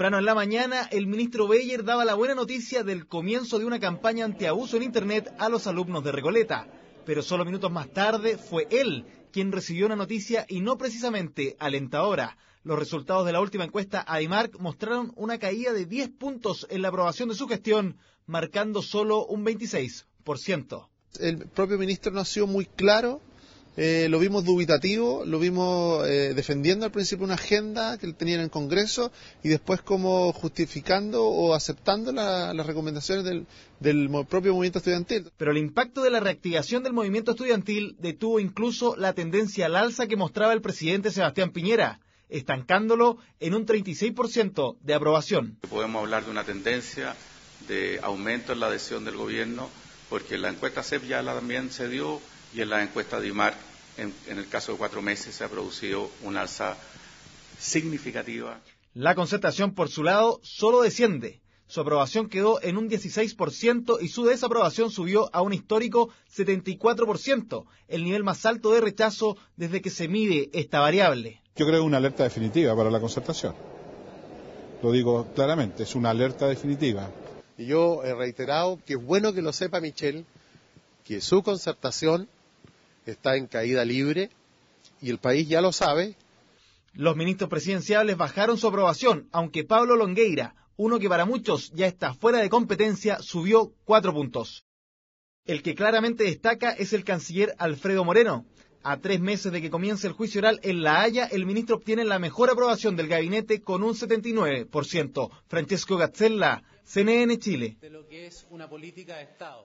Temprano en la mañana, el ministro Beyer daba la buena noticia del comienzo de una campaña antiabuso en Internet a los alumnos de Recoleta. Pero solo minutos más tarde fue él quien recibió una noticia y no precisamente alentadora. Los resultados de la última encuesta AIMARC mostraron una caída de 10 puntos en la aprobación de su gestión, marcando solo un 26%. El propio ministro no ha sido muy claro eh, lo vimos dubitativo, lo vimos eh, defendiendo al principio una agenda que tenía en el Congreso y después como justificando o aceptando las recomendaciones del, propio movimiento estudiantil. Pero el impacto de la reactivación del movimiento estudiantil detuvo incluso la tendencia al alza que mostraba el presidente Sebastián Piñera estancándolo en un 36% de aprobación. Podemos hablar de una tendencia de aumento en la adhesión del gobierno, porque la encuesta CEP ya la también se dio y en la encuesta de IMAR, en, el caso de cuatro meses, se ha producido un alza significativa. La concertación, por su lado, solo desciende. Su aprobación quedó en un 16% y su desaprobación subió a un histórico 74%, el nivel más alto de rechazo desde que se mide esta variable. Yo creo que es una alerta definitiva para la concertación. Lo digo claramente, es una alerta definitiva. Y yo he reiterado que es bueno que lo sepa Michel, que su concertación está en caída libre y el país ya lo sabe. Los ministros presidenciales bajaron su aprobación, aunque Pablo Longueira, uno que para muchos ya está fuera de competencia, subió cuatro puntos. El que claramente destaca es el canciller Alfredo Moreno. A tres meses de que comience el juicio oral en La Haya, el ministro obtiene la mejor aprobación del gabinete con un 79%. Francesco Gazzella, CNN Chile. lo que es de